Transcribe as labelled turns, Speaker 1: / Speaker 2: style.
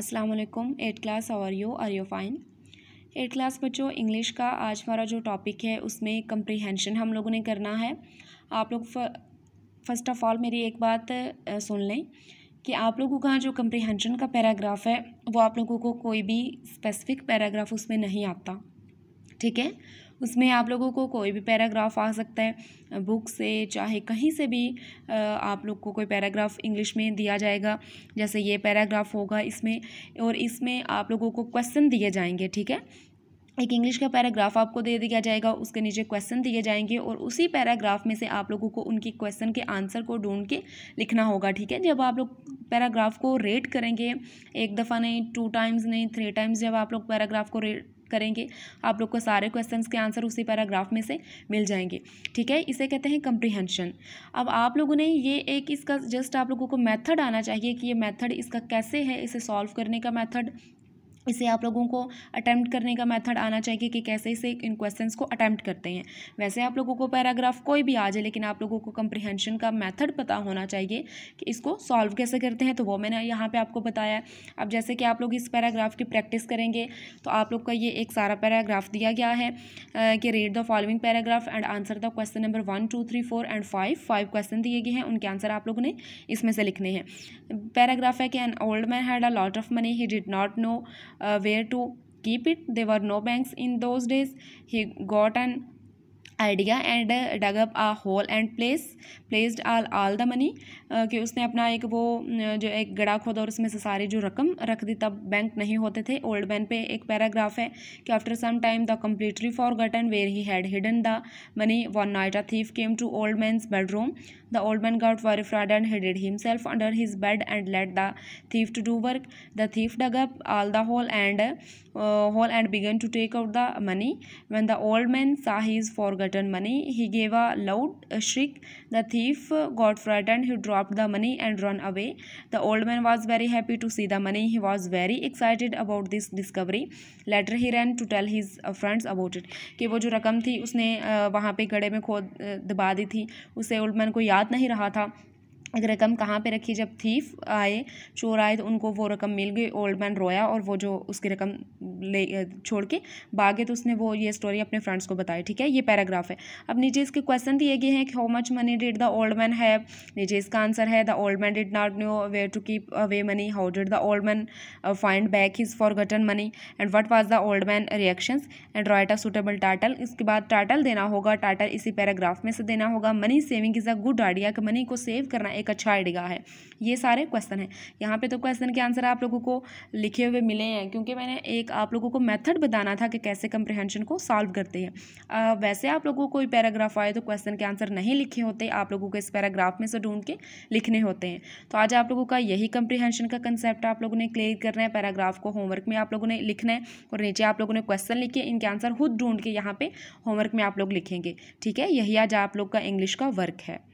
Speaker 1: अस्सलाम वालेकुम eight class how are you are you fine eight class बच्चों इंग्लिश का आज हमारा जो टॉपिक है उसमें कंप्रीहेंशन हम लोगों ने करना है आप लोग फर्स्ट ऑफ़ ऑल मेरी एक बात सुन लें कि आप लोगों का जो कंप्रीहेंशन का पैराग्राफ है वो आप लोगों को कोई भी स्पेसिफिक पैराग्राफ उसमें नहीं आता ठीक है उसमें आप लोगों को कोई भी पैराग्राफ आ सकता है बुक से चाहे कहीं से भी आप लोग को कोई पैराग्राफ इंग्लिश में दिया जाएगा जैसे ये पैराग्राफ होगा इसमें और इसमें आप लोगों को क्वेश्चन दिए जाएंगे ठीक है एक इंग्लिश का पैराग्राफ आपको दे दिया जाएगा उसके नीचे क्वेश्चन दिए जाएंगे और उसी पैराग्राफ में से आप लोगों को उनकी क्वेश्चन के आंसर को ढूंढ के लिखना होगा ठीक है जब आप लोग पैराग्राफ को रेट करेंगे एक दफ़ा नहीं टू टाइम्स नहीं थ्री टाइम्स जब आप लोग पैराग्राफ को रेट करेंगे आप लोग को सारे क्वेश्चंस के आंसर उसी पैराग्राफ में से मिल जाएंगे ठीक है इसे कहते हैं कंप्रीहेंशन अब आप लोगों ने ये एक इसका जस्ट आप लोगों को मेथड आना चाहिए कि ये मेथड इसका कैसे है इसे सॉल्व करने का मेथड इसे आप लोगों को अटैम्प्ट करने का मेथड आना चाहिए कि कैसे इसे इन क्वेश्चंस को अटैम्प्ट करते हैं वैसे आप लोगों को पैराग्राफ कोई भी आ जाए लेकिन आप लोगों को कम्प्रिहेंशन का मेथड पता होना चाहिए कि इसको सॉल्व कैसे करते हैं तो वो मैंने यहाँ पे आपको बताया अब जैसे कि आप लोग इस पैराग्राफ की प्रैक्टिस करेंगे तो आप लोग का ये एक सारा पैराग्राफ दिया गया है कि read the following paragraph and answer the question number one two three four and five five question दिए गए हैं उनके आंसर आप लोगों ने इसमें से लिखने हैं पैराग्राफ है कि an old man had a lot of money he did not know Uh, where to keep it. There were no banks in those days. He got an idea and dug up a hole and place placed all all the money कि उसने अपना एक वो जो एक गड़ा खोद और उसमें से सारी जो रकम रख दी तब बैंक नहीं होते थे ओल्ड मैन पे एक पैराग्राफ है कि after some time the completely forgotten where he had hidden the money one night a thief came to old man's bedroom the old man got very afraid and hided himself under his bed and let the thief to do work the thief dug up all the hole and hole and began to take out the money when the old man saw his for his certain money. He gave a loud shriek. The thief got frightened. He dropped the money and ran away. The old man was very happy to see the money. He was very excited about this discovery. Later he ran to tell his friends about it. कि wo jo rakam thi usne wahan pe gade mein khod daba di thi उसे old man ko yaad nahi raha tha रकम कहाँ पे रखी जब thief आए चोर आए तो उनको वो रकम मिल गई ओल्ड मैन रोया और वो जो उसकी रकम ले छोड़ के भागे तो उसने वो ये स्टोरी अपने फ्रेंड्स को बताई ठीक है ये पैराग्राफ है अब नीचे इसके क्वेश्चन दिए गए हैं कि how much money did the old man है नीचे इसका आंसर है the old man did not knew way to keep away money how did the old man find back his forgotten money and what was the old man reaction and write a suitable title इसके बाद टाटल देना होगा टाटल इसी paragraph में से देना होगा money saving is a good idea money को सेव करना एक अच्छा आइडिया है ये सारे क्वेश्चन हैं यहाँ पे तो क्वेश्चन के आंसर आप लोगों को लिखे हुए मिले हैं क्योंकि मैंने एक आप लोगों को मेथड बताना था कि कैसे कंप्रहेंशन को सॉल्व करते हैं वैसे आप लोगों को कोई पैराग्राफ आए तो क्वेश्चन के आंसर नहीं लिखे होते आप लोगों को इस पैराग्राफ में से ढूंढ के लिखने होते हैं तो आज आप लोगों का यही कंप्रीहेंशन का कंसेप्ट आप लोगों ने क्लियर करना है पैराग्राफ को होमवर्क में आप लोगों ने लिखना है और नीचे आप लोगों ने क्वेश्चन लिखे इनके आंसर खुद ढूंढ के यहाँ पर होमवर्क में आप लोग लिखेंगे ठीक है यही आज आप लोग का इंग्लिश का वर्क है